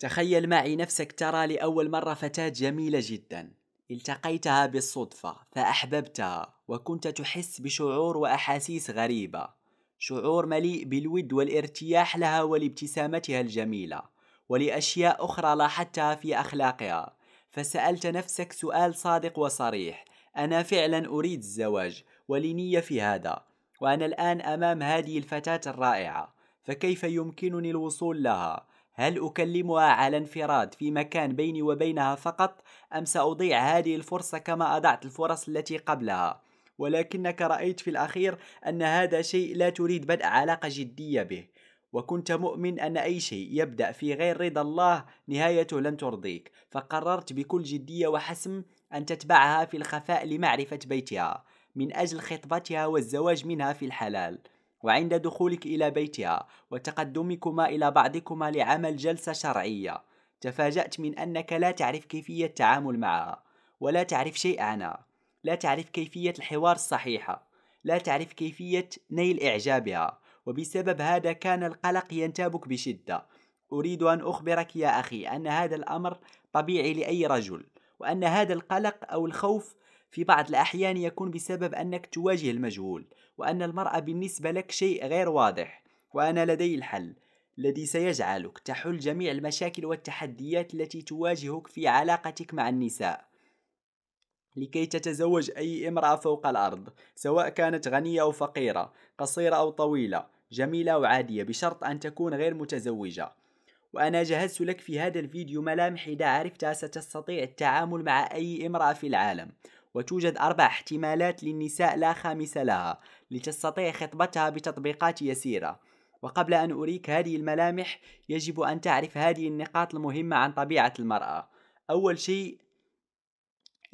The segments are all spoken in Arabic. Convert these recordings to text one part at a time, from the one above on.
تخيل معي نفسك ترى لأول مرة فتاة جميلة جدا التقيتها بالصدفة فأحببتها وكنت تحس بشعور وأحاسيس غريبة شعور مليء بالود والارتياح لها ولابتسامتها الجميلة ولأشياء أخرى لاحظتها في أخلاقها فسألت نفسك سؤال صادق وصريح أنا فعلا أريد الزواج ولنية في هذا وأنا الآن أمام هذه الفتاة الرائعة فكيف يمكنني الوصول لها هل أكلمها على انفراد في مكان بيني وبينها فقط أم سأضيع هذه الفرصة كما أضعت الفرص التي قبلها ولكنك رأيت في الأخير أن هذا شيء لا تريد بدء علاقة جدية به وكنت مؤمن أن أي شيء يبدأ في غير رضا الله نهايته لن ترضيك فقررت بكل جدية وحسم أن تتبعها في الخفاء لمعرفة بيتها من أجل خطبتها والزواج منها في الحلال وعند دخولك إلى بيتها وتقدمكما إلى بعضكما لعمل جلسة شرعية تفاجأت من أنك لا تعرف كيفية التعامل معها ولا تعرف شيء عنها لا تعرف كيفية الحوار الصحيحة لا تعرف كيفية نيل إعجابها وبسبب هذا كان القلق ينتابك بشدة أريد أن أخبرك يا أخي أن هذا الأمر طبيعي لأي رجل وأن هذا القلق أو الخوف في بعض الأحيان يكون بسبب أنك تواجه المجهول وأن المرأة بالنسبة لك شيء غير واضح وأنا لدي الحل الذي سيجعلك تحل جميع المشاكل والتحديات التي تواجهك في علاقتك مع النساء لكي تتزوج أي امرأة فوق الأرض سواء كانت غنية أو فقيرة قصيرة أو طويلة جميلة أو عادية بشرط أن تكون غير متزوجة وأنا جهزت لك في هذا الفيديو ملامح إذا عرفتها ستستطيع التعامل مع أي امرأة في العالم وتوجد أربع احتمالات للنساء لا خامس لها لتستطيع خطبتها بتطبيقات يسيرة وقبل أن أريك هذه الملامح يجب أن تعرف هذه النقاط المهمة عن طبيعة المرأة أول شيء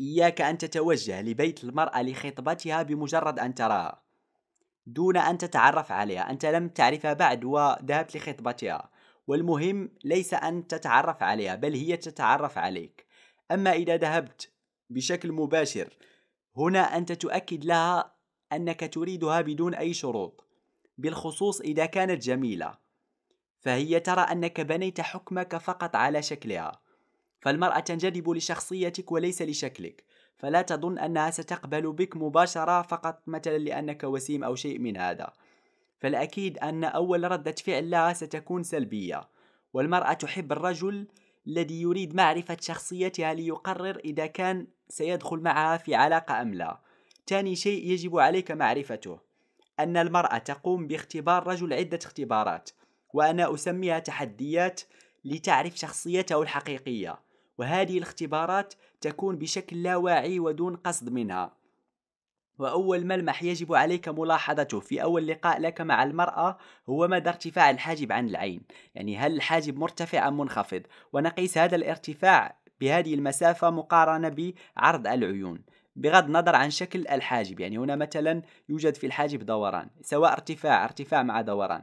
إياك أن تتوجه لبيت المرأة لخطبتها بمجرد أن تراها دون أن تتعرف عليها أنت لم تعرفها بعد وذهبت لخطبتها والمهم ليس أن تتعرف عليها بل هي تتعرف عليك أما إذا ذهبت بشكل مباشر هنا أنت تؤكد لها أنك تريدها بدون أي شروط بالخصوص إذا كانت جميلة فهي ترى أنك بنيت حكمك فقط على شكلها فالمرأة تنجذب لشخصيتك وليس لشكلك فلا تظن أنها ستقبل بك مباشرة فقط مثلا لأنك وسيم أو شيء من هذا فالأكيد أن أول ردة فعل لها ستكون سلبية والمرأة تحب الرجل الذي يريد معرفة شخصيتها ليقرر إذا كان سيدخل معها في علاقة أم لا ثاني شيء يجب عليك معرفته أن المرأة تقوم باختبار رجل عدة اختبارات وأنا أسميها تحديات لتعرف شخصيته الحقيقية وهذه الاختبارات تكون بشكل لا واعي ودون قصد منها وأول ملمح يجب عليك ملاحظته في أول لقاء لك مع المرأة هو مدى ارتفاع الحاجب عن العين يعني هل الحاجب مرتفع أم منخفض ونقيس هذا الارتفاع بهذه المسافة مقارنة بعرض العيون بغض النظر عن شكل الحاجب يعني هنا مثلا يوجد في الحاجب دوران سواء ارتفاع ارتفاع مع دوران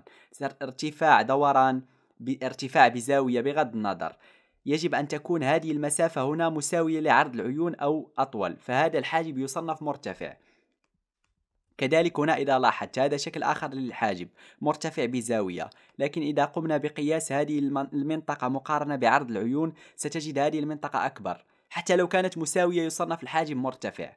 ارتفاع دوران بارتفاع بزاوية بغض النظر يجب أن تكون هذه المسافة هنا مساوية لعرض العيون أو أطول فهذا الحاجب يصنف مرتفع كذلك هنا إذا لاحظت هذا شكل آخر للحاجب مرتفع بزاوية لكن إذا قمنا بقياس هذه المنطقة مقارنة بعرض العيون ستجد هذه المنطقة أكبر حتى لو كانت مساوية يصنف الحاجب مرتفع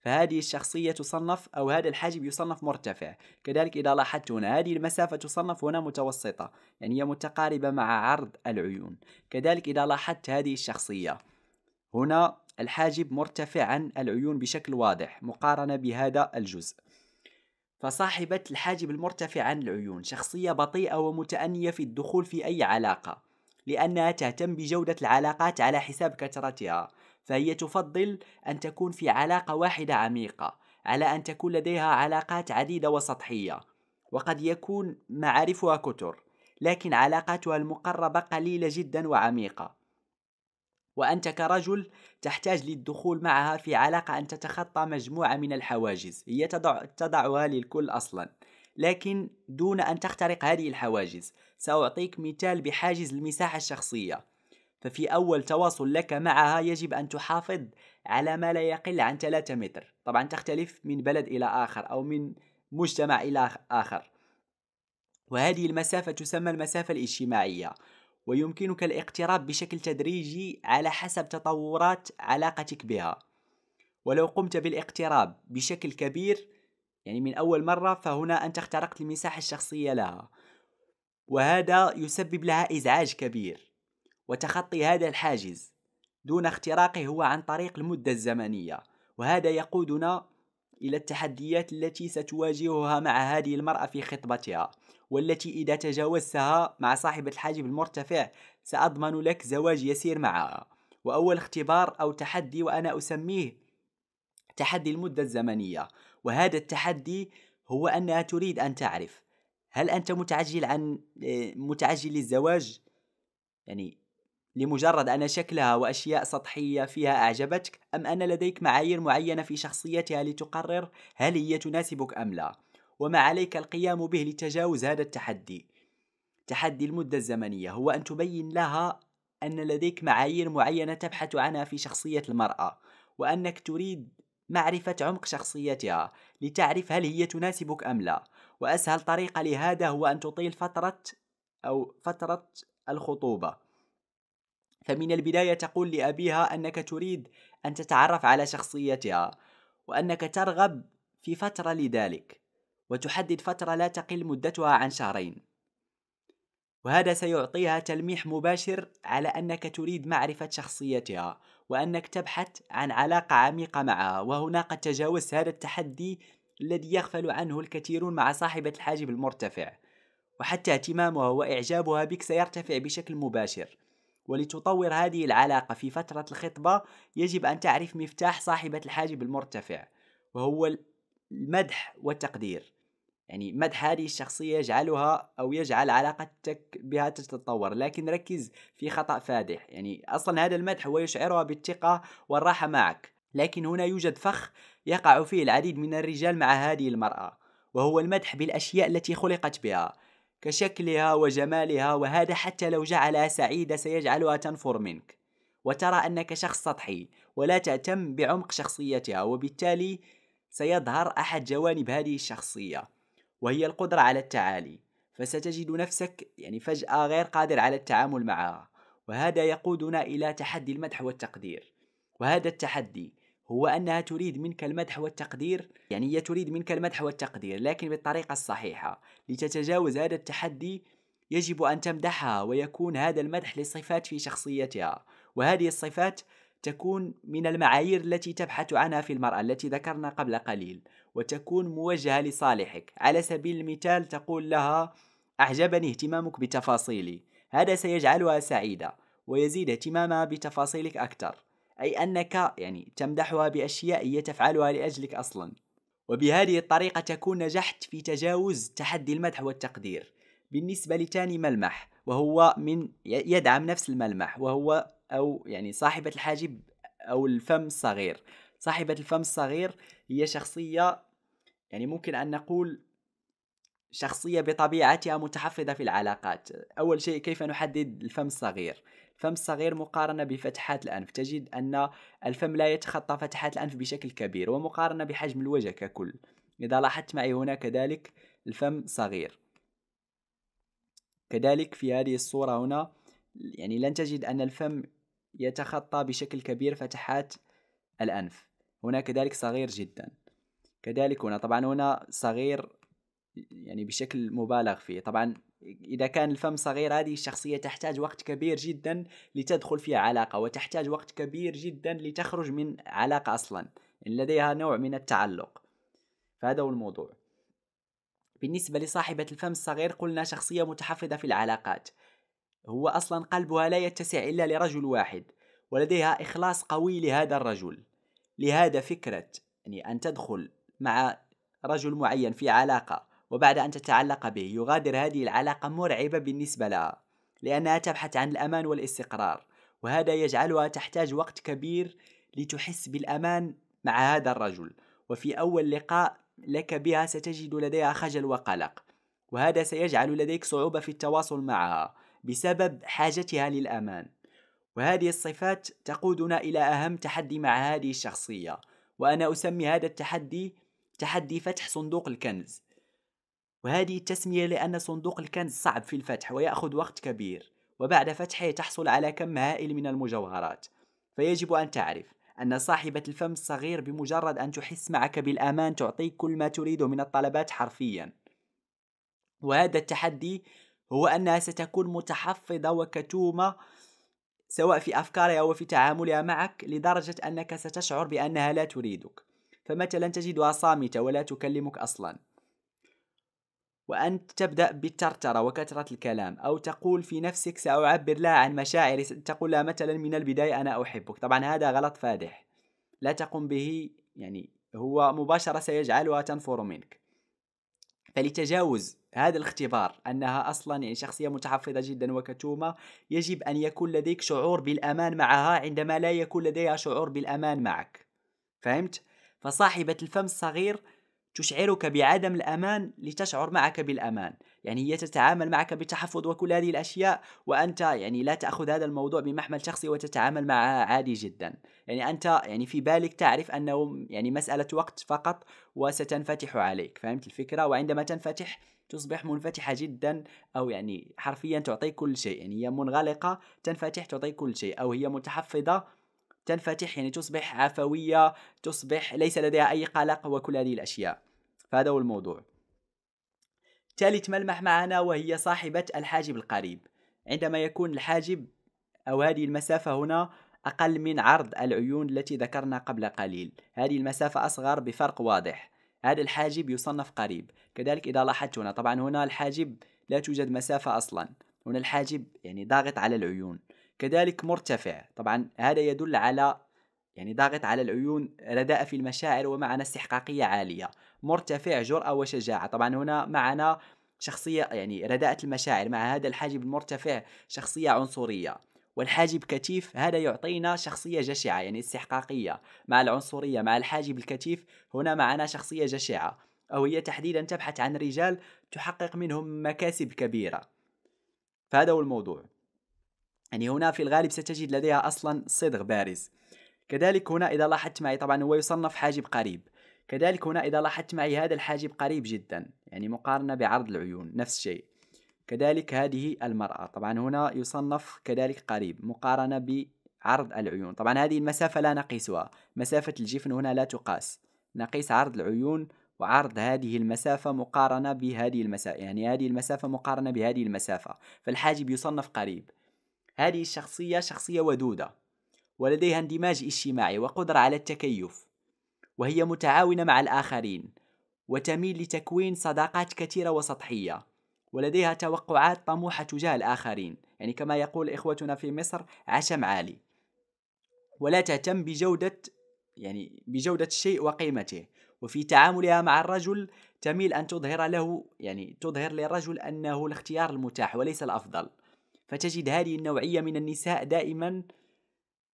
فهذه الشخصية تصنف أو هذا الحاجب يصنف مرتفع كذلك إذا لاحظت هنا هذه المسافة تصنف هنا متوسطة يعني هي متقاربة مع عرض العيون كذلك إذا لاحظت هذه الشخصية هنا الحاجب مرتفع عن العيون بشكل واضح مقارنة بهذا الجزء فصاحبة الحاجب المرتفع عن العيون شخصية بطيئة ومتأنية في الدخول في أي علاقة لأنها تهتم بجودة العلاقات على حساب كثرتها فهي تفضل أن تكون في علاقة واحدة عميقة على أن تكون لديها علاقات عديدة وسطحية وقد يكون معارفها كتر لكن علاقاتها المقربة قليلة جدا وعميقة وأنت كرجل تحتاج للدخول معها في علاقة أن تتخطى مجموعة من الحواجز هي تضع تضعها للكل أصلا لكن دون أن تخترق هذه الحواجز سأعطيك مثال بحاجز المساحة الشخصية ففي أول تواصل لك معها يجب أن تحافظ على ما لا يقل عن 3 متر طبعا تختلف من بلد إلى آخر أو من مجتمع إلى آخر وهذه المسافة تسمى المسافة الاجتماعية ويمكنك الاقتراب بشكل تدريجي على حسب تطورات علاقتك بها ولو قمت بالاقتراب بشكل كبير يعني من أول مرة فهنا أنت اخترقت المساحة الشخصية لها وهذا يسبب لها إزعاج كبير وتخطي هذا الحاجز دون اختراقه هو عن طريق المدة الزمنية وهذا يقودنا إلى التحديات التي ستواجهها مع هذه المرأة في خطبتها والتي إذا تجاوزتها مع صاحبة الحاجب المرتفع سأضمن لك زواج يسير معها وأول اختبار أو تحدي وأنا أسميه تحدي المدة الزمنية وهذا التحدي هو أنها تريد أن تعرف هل أنت متعجل عن آه، متعجل للزواج؟ يعني لمجرد أن شكلها وأشياء سطحية فيها أعجبتك أم أن لديك معايير معينة في شخصيتها لتقرر هل هي تناسبك أم لا وما عليك القيام به لتجاوز هذا التحدي تحدي المدة الزمنية هو أن تبين لها أن لديك معايير معينة تبحث عنها في شخصية المرأة وأنك تريد معرفة عمق شخصيتها لتعرف هل هي تناسبك أم لا وأسهل طريقة لهذا هو أن تطيل فترة أو فترة الخطوبة فمن البداية تقول لأبيها أنك تريد أن تتعرف على شخصيتها وأنك ترغب في فترة لذلك وتحدد فترة لا تقل مدتها عن شهرين وهذا سيعطيها تلميح مباشر على أنك تريد معرفة شخصيتها وأنك تبحث عن علاقة عميقة معها وهنا قد تجاوزت هذا التحدي الذي يغفل عنه الكثيرون مع صاحبة الحاجب المرتفع وحتى اهتمامها وإعجابها بك سيرتفع بشكل مباشر ولتطور هذه العلاقة في فترة الخطبة يجب أن تعرف مفتاح صاحبة الحاجب المرتفع وهو المدح والتقدير يعني مدح هذه الشخصية يجعلها أو يجعل علاقتك بها تتطور لكن ركز في خطأ فادح يعني أصلا هذا المدح هو يشعرها بالثقة والراحة معك لكن هنا يوجد فخ يقع فيه العديد من الرجال مع هذه المرأة وهو المدح بالأشياء التي خلقت بها كشكلها وجمالها وهذا حتى لو جعلها سعيدة سيجعلها تنفر منك وترى أنك شخص سطحي ولا تهتم بعمق شخصيتها وبالتالي سيظهر أحد جوانب هذه الشخصية وهي القدرة على التعالي فستجد نفسك يعني فجأة غير قادر على التعامل معها وهذا يقودنا إلى تحدي المدح والتقدير وهذا التحدي هو أنها تريد منك المدح والتقدير يعني هي تريد منك المدح والتقدير لكن بالطريقة الصحيحة لتتجاوز هذا التحدي يجب أن تمدحها ويكون هذا المدح لصفات في شخصيتها وهذه الصفات تكون من المعايير التي تبحث عنها في المرأة التي ذكرنا قبل قليل وتكون موجهة لصالحك على سبيل المثال تقول لها أعجبني اهتمامك بتفاصيلي هذا سيجعلها سعيدة ويزيد اهتمامها بتفاصيلك أكثر أي أنك يعني تمدحها بأشياء هي تفعلها لأجلك أصلا وبهذه الطريقة تكون نجحت في تجاوز تحدي المدح والتقدير بالنسبة لتاني ملمح وهو من يدعم نفس الملمح وهو أو يعني صاحبة الحاجب أو الفم الصغير صاحبة الفم الصغير هي شخصية يعني ممكن أن نقول شخصية بطبيعتها متحفظة في العلاقات أول شيء كيف نحدد الفم الصغير الفم صغير مقارنة بفتحات الأنف تجد أن الفم لا يتخطى فتحات الأنف بشكل كبير ومقارنة بحجم الوجه ككل إذا لاحظت معي هنا كذلك الفم صغير كذلك في هذه الصورة هنا يعني لن تجد أن الفم يتخطى بشكل كبير فتحات الأنف هنا كذلك صغير جدا كذلك هنا طبعا هنا صغير يعني بشكل مبالغ فيه طبعا إذا كان الفم صغير هذه الشخصية تحتاج وقت كبير جدا لتدخل في علاقة وتحتاج وقت كبير جدا لتخرج من علاقة أصلا لديها نوع من التعلق فهذا هو الموضوع بالنسبة لصاحبة الفم الصغير قلنا شخصية متحفظة في العلاقات هو أصلا قلبها لا يتسع إلا لرجل واحد ولديها إخلاص قوي لهذا الرجل لهذا فكرة يعني أن تدخل مع رجل معين في علاقة وبعد أن تتعلق به يغادر هذه العلاقة مرعبة بالنسبة لها لأنها تبحث عن الأمان والاستقرار وهذا يجعلها تحتاج وقت كبير لتحس بالأمان مع هذا الرجل وفي أول لقاء لك بها ستجد لديها خجل وقلق وهذا سيجعل لديك صعوبة في التواصل معها بسبب حاجتها للأمان وهذه الصفات تقودنا إلى أهم تحدي مع هذه الشخصية وأنا أسمي هذا التحدي تحدي فتح صندوق الكنز وهذه التسمية لأن صندوق الكنز صعب في الفتح ويأخذ وقت كبير وبعد فتحه تحصل على كم هائل من المجوهرات فيجب أن تعرف أن صاحبة الفم الصغير بمجرد أن تحس معك بالأمان تعطيك كل ما تريد من الطلبات حرفيا وهذا التحدي هو أنها ستكون متحفظة وكتومة سواء في أفكارها وفي تعاملها معك لدرجة أنك ستشعر بأنها لا تريدك فمثلا تجدها صامتة ولا تكلمك أصلا وأن تبدأ بالترترة وكثرة الكلام أو تقول في نفسك سأعبر لها عن مشاعري تقول لها مثلا من البداية أنا أحبك طبعا هذا غلط فادح لا تقم به يعني هو مباشرة سيجعلها تنفر منك فلتجاوز هذا الاختبار أنها أصلا يعني شخصية متحفظة جدا وكتومة يجب أن يكون لديك شعور بالأمان معها عندما لا يكون لديها شعور بالأمان معك فهمت؟ فصاحبة الفم الصغير تشعرك بعدم الأمان لتشعر معك بالأمان يعني هي تتعامل معك بتحفظ وكل هذه الأشياء وأنت يعني لا تأخذ هذا الموضوع بمحمل شخصي وتتعامل معها عادي جدا يعني أنت يعني في بالك تعرف أنه يعني مسألة وقت فقط وستنفتح عليك فهمت الفكرة وعندما تنفتح تصبح منفتحة جدا أو يعني حرفيا تعطيك كل شيء يعني هي منغلقة تنفتح تعطيك كل شيء أو هي متحفظة تنفتح يعني تصبح عفوية تصبح ليس لديها أي قلق وكل هذه الأشياء فهذا هو الموضوع ثالث ملمح معنا وهي صاحبة الحاجب القريب عندما يكون الحاجب أو هذه المسافة هنا أقل من عرض العيون التي ذكرنا قبل قليل هذه المسافة أصغر بفرق واضح هذا الحاجب يصنف قريب كذلك إذا لاحظت هنا طبعا هنا الحاجب لا توجد مسافة أصلا هنا الحاجب يعني ضاغط على العيون كذلك مرتفع طبعا هذا يدل على يعني ضاغط على العيون رداء في المشاعر ومعنى استحقاقية عالية مرتفع جرأة وشجاعة طبعا هنا معنا شخصية يعني رداءة المشاعر مع هذا الحاجب المرتفع شخصية عنصرية والحاجب كتيف هذا يعطينا شخصية جشعة يعني استحقاقية مع العنصرية مع الحاجب الكتيف هنا معنا شخصية جشعة أو هي تحديدا تبحث عن رجال تحقق منهم مكاسب كبيرة فهذا هو الموضوع يعني هنا في الغالب ستجد لديها أصلا صدغ بارز كذلك هنا إذا لاحظت معي طبعا هو يصنف حاجب قريب كذلك هنا إذا لاحظت معي هذا الحاجب قريب جدا يعني مقارنة بعرض العيون نفس الشيء كذلك هذه المرأة طبعا هنا يصنف كذلك قريب مقارنة بعرض العيون طبعا هذه المسافة لا نقيسها مسافة الجفن هنا لا تقاس نقيس عرض العيون وعرض هذه المسافة مقارنة بهذه المسافة يعني هذه المسافة مقارنة بهذه المسافة فالحاجب يصنف قريب هذه الشخصية شخصية ودودة ولديها اندماج اجتماعي وقدرة على التكيف وهي متعاونة مع الآخرين وتميل لتكوين صداقات كثيرة وسطحية ولديها توقعات طموحة تجاه الآخرين يعني كما يقول إخوتنا في مصر عشم عالي ولا تهتم بجودة يعني بجودة الشيء وقيمته وفي تعاملها مع الرجل تميل أن تظهر له يعني تظهر للرجل أنه الاختيار المتاح وليس الأفضل فتجد هذه النوعية من النساء دائما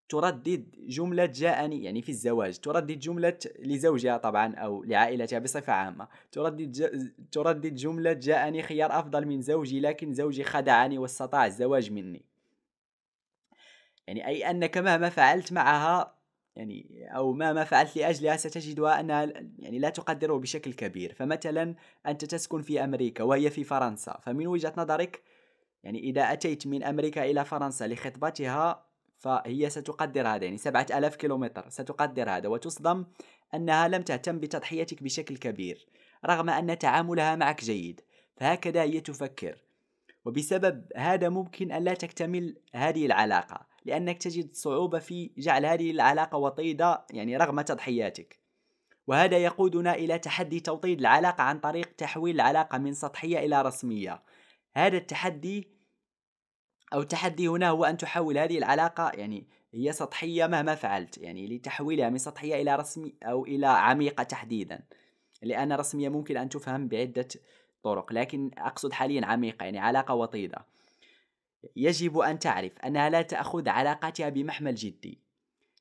تردد جملة جاءني يعني في الزواج تردد جملة لزوجها طبعا أو لعائلتها بصفة عامة تردد ج... تردد جملة جاءني خيار أفضل من زوجي لكن زوجي خدعني واستطاع الزواج مني يعني أي أنك مهما فعلت معها يعني أو مهما فعلت لأجلها ستجدها أنها يعني لا تقدره بشكل كبير فمثلا أنت تسكن في أمريكا وهي في فرنسا فمن وجهة نظرك يعني إذا أتيت من أمريكا إلى فرنسا لخطبتها فهي ستقدر هذا يعني سبعة ألاف كيلومتر ستقدر هذا وتصدم أنها لم تهتم بتضحيتك بشكل كبير رغم أن تعاملها معك جيد فهكذا هي تفكر وبسبب هذا ممكن أن لا تكتمل هذه العلاقة لأنك تجد صعوبة في جعل هذه العلاقة وطيدة يعني رغم تضحياتك وهذا يقودنا إلى تحدي توطيد العلاقة عن طريق تحويل العلاقة من سطحية إلى رسمية هذا التحدي أو التحدي هنا هو أن تحول هذه العلاقة يعني هي سطحية مهما فعلت يعني لتحويلها من سطحية إلى رسمي أو إلى عميقة تحديدا لأن رسمية ممكن أن تفهم بعدة طرق لكن أقصد حاليا عميقة يعني علاقة وطيدة يجب أن تعرف أنها لا تأخذ علاقتها بمحمل جدي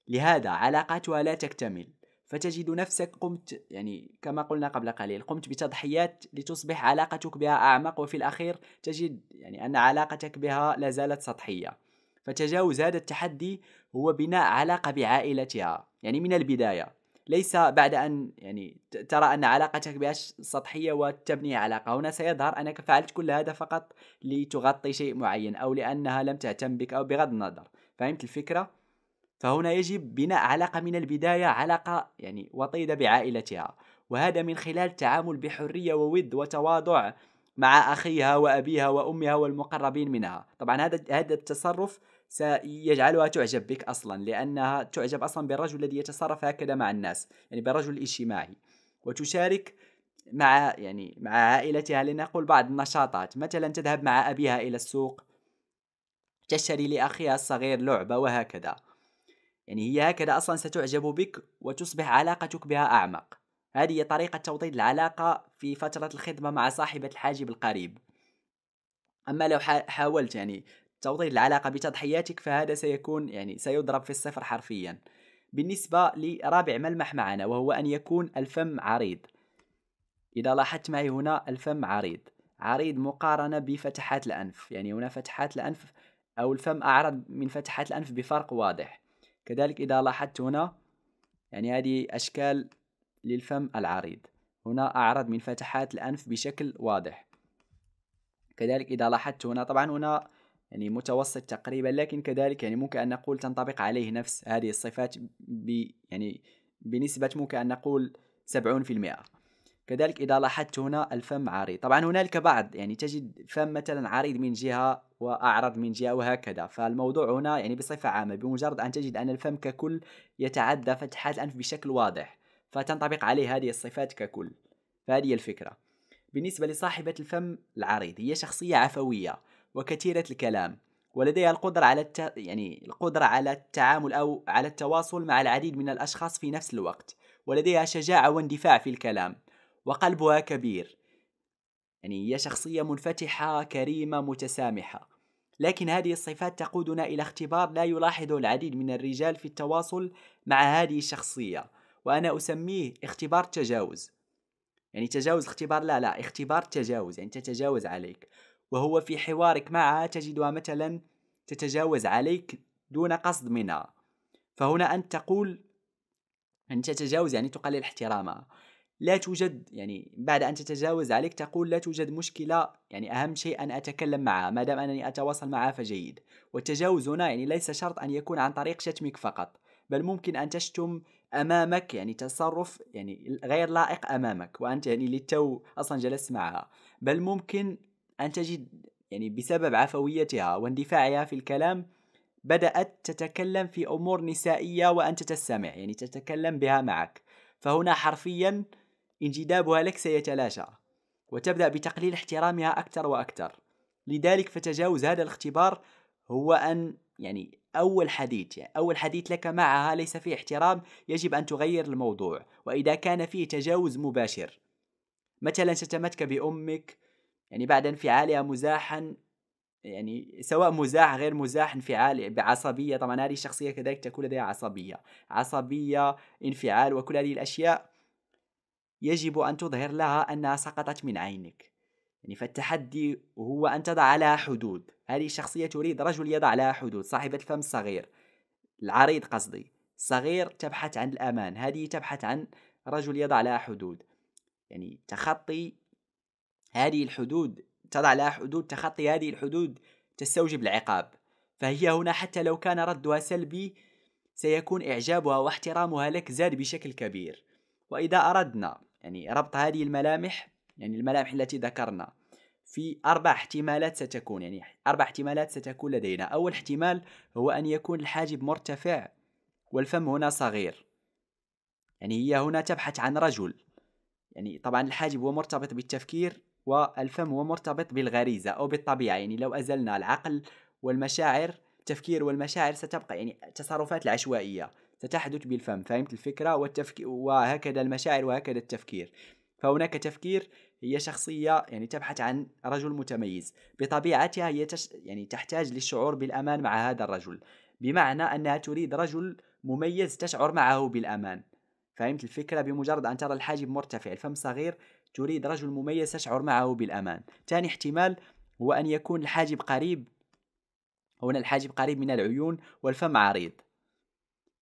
لهذا علاقاتها لا تكتمل فتجد نفسك قمت يعني كما قلنا قبل قليل قمت بتضحيات لتصبح علاقتك بها أعمق وفي الأخير تجد يعني أن علاقتك بها لا زالت سطحية فتجاوز هذا التحدي هو بناء علاقة بعائلتها يعني من البداية ليس بعد أن يعني ترى أن علاقتك بها سطحية وتبني علاقة هنا سيظهر أنك فعلت كل هذا فقط لتغطي شيء معين أو لأنها لم تهتم بك أو بغض النظر فهمت الفكرة؟ فهنا يجب بناء علاقة من البداية علاقة يعني وطيدة بعائلتها وهذا من خلال تعامل بحرية وود وتواضع مع أخيها وأبيها وأمها والمقربين منها طبعا هذا هذا التصرف سيجعلها تعجب بك أصلا لأنها تعجب أصلا بالرجل الذي يتصرف هكذا مع الناس يعني بالرجل الاجتماعي وتشارك مع يعني مع عائلتها لنقول بعض النشاطات مثلا تذهب مع أبيها إلى السوق تشتري لأخيها الصغير لعبة وهكذا يعني هي هكذا أصلا ستعجب بك وتصبح علاقتك بها أعمق هذه هي طريقة توطيد العلاقة في فترة الخدمة مع صاحبة الحاجب القريب أما لو حاولت يعني توطيد العلاقة بتضحياتك فهذا سيكون يعني سيضرب في الصفر حرفيا بالنسبة لرابع ملمح معنا وهو أن يكون الفم عريض إذا لاحظت معي هنا الفم عريض عريض مقارنة بفتحات الأنف يعني هنا فتحات الأنف أو الفم أعرض من فتحات الأنف بفرق واضح كذلك إذا لاحظت هنا يعني هذه أشكال للفم العريض هنا أعرض من فتحات الأنف بشكل واضح كذلك إذا لاحظت هنا طبعا هنا يعني متوسط تقريبا لكن كذلك يعني ممكن أن نقول تنطبق عليه نفس هذه الصفات ب يعني بنسبة ممكن أن نقول سبعون في المئة كذلك إذا لاحظت هنا الفم عريض طبعا هنالك بعض يعني تجد فم مثلا عريض من جهة واعرض من جهه وهكذا فالموضوع هنا يعني بصفه عامه بمجرد ان تجد ان الفم ككل يتعدى فتحات الانف بشكل واضح فتنطبق عليه هذه الصفات ككل فهذه الفكره بالنسبه لصاحبه الفم العريض هي شخصيه عفويه وكثيره الكلام ولديها القدرة على الت... يعني القدرة على التعامل أو على التواصل مع العديد من الأشخاص في نفس الوقت ولديها شجاعة واندفاع في الكلام وقلبها كبير يعني هي شخصية منفتحة كريمة متسامحة لكن هذه الصفات تقودنا إلى اختبار لا يلاحظه العديد من الرجال في التواصل مع هذه الشخصية وأنا أسميه اختبار تجاوز يعني تجاوز اختبار لا لا اختبار تجاوز يعني تتجاوز عليك وهو في حوارك معها تجدها مثلا تتجاوز عليك دون قصد منها فهنا أنت تقول أن يعني تتجاوز يعني تقلل احترامها لا توجد يعني بعد أن تتجاوز عليك تقول لا توجد مشكلة يعني أهم شيء أن أتكلم معها ما دام أنني أتواصل معها فجيد والتجاوز هنا يعني ليس شرط أن يكون عن طريق شتمك فقط بل ممكن أن تشتم أمامك يعني تصرف يعني غير لائق أمامك وأنت يعني للتو أصلا جلست معها بل ممكن أن تجد يعني بسبب عفويتها واندفاعها في الكلام بدأت تتكلم في أمور نسائية وأنت تستمع يعني تتكلم بها معك فهنا حرفيا انجذابها لك سيتلاشى وتبدأ بتقليل احترامها أكثر وأكثر لذلك فتجاوز هذا الاختبار هو أن يعني أول حديث يعني أول حديث لك معها ليس فيه احترام يجب أن تغير الموضوع وإذا كان فيه تجاوز مباشر مثلا شتمتك بأمك يعني بعد انفعالها مزاحا يعني سواء مزاح غير مزاح انفعال بعصبية طبعا هذه الشخصية كذلك تكون لديها عصبية عصبية انفعال وكل هذه الأشياء يجب أن تظهر لها أنها سقطت من عينك يعني فالتحدي هو أن تضع لها حدود هذه الشخصية تريد رجل يضع لها حدود صاحبة الفم الصغير العريض قصدي صغير تبحث عن الأمان هذه تبحث عن رجل يضع لها حدود يعني تخطي هذه الحدود تضع لها حدود تخطي هذه الحدود تستوجب العقاب فهي هنا حتى لو كان ردها سلبي سيكون إعجابها واحترامها لك زاد بشكل كبير وإذا أردنا يعني ربط هذه الملامح يعني الملامح التي ذكرنا في أربع احتمالات ستكون يعني أربع احتمالات ستكون لدينا أول احتمال هو أن يكون الحاجب مرتفع والفم هنا صغير يعني هي هنا تبحث عن رجل يعني طبعا الحاجب هو مرتبط بالتفكير والفم هو مرتبط بالغريزة أو بالطبيعة يعني لو أزلنا العقل والمشاعر التفكير والمشاعر ستبقى يعني التصرفات العشوائية ستحدث بالفم فهمت الفكرة وهكذا المشاعر وهكذا التفكير فهناك تفكير هي شخصية يعني تبحث عن رجل متميز بطبيعتها هي تش يعني تحتاج للشعور بالأمان مع هذا الرجل بمعنى أنها تريد رجل مميز تشعر معه بالأمان فهمت الفكرة بمجرد أن ترى الحاجب مرتفع الفم صغير تريد رجل مميز تشعر معه بالأمان ثاني احتمال هو أن يكون الحاجب قريب هنا الحاجب قريب من العيون والفم عريض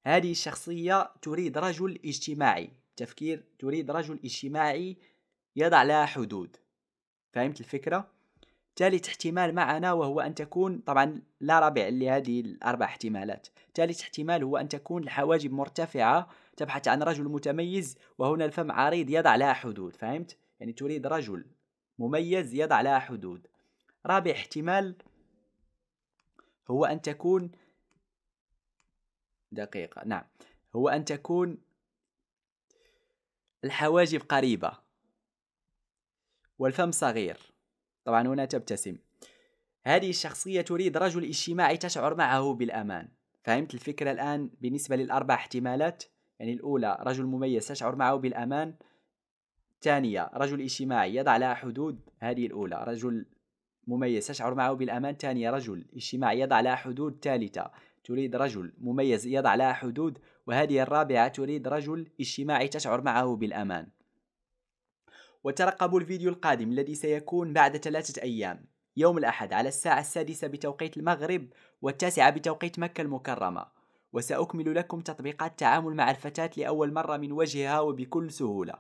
هذه الشخصية تريد رجل اجتماعي تفكير تريد رجل اجتماعي يضع لها حدود فهمت الفكرة؟ ثالث احتمال معنا وهو أن تكون طبعا لا رابع لهذه الأربع احتمالات ثالث احتمال هو أن تكون الحواجب مرتفعة تبحث عن رجل متميز وهنا الفم عريض يضع لها حدود فهمت؟ يعني تريد رجل مميز يضع لها حدود رابع احتمال هو أن تكون دقيقة نعم هو أن تكون الحواجب قريبة والفم صغير طبعا هنا تبتسم هذه الشخصية تريد رجل اجتماعي تشعر معه بالأمان فهمت الفكرة الآن بالنسبة للأربع احتمالات يعني الأولى رجل مميز تشعر معه بالأمان الثانية رجل اجتماعي يضع لها حدود هذه الأولى رجل مميز تشعر معه بالأمان ثانية رجل اجتماعي يضع لها حدود ثالثة تريد رجل مميز يضع لها حدود وهذه الرابعة تريد رجل اجتماعي تشعر معه بالأمان وترقبوا الفيديو القادم الذي سيكون بعد ثلاثة أيام يوم الأحد على الساعة السادسة بتوقيت المغرب والتاسعة بتوقيت مكة المكرمة وسأكمل لكم تطبيقات التعامل مع الفتاة لأول مرة من وجهها وبكل سهولة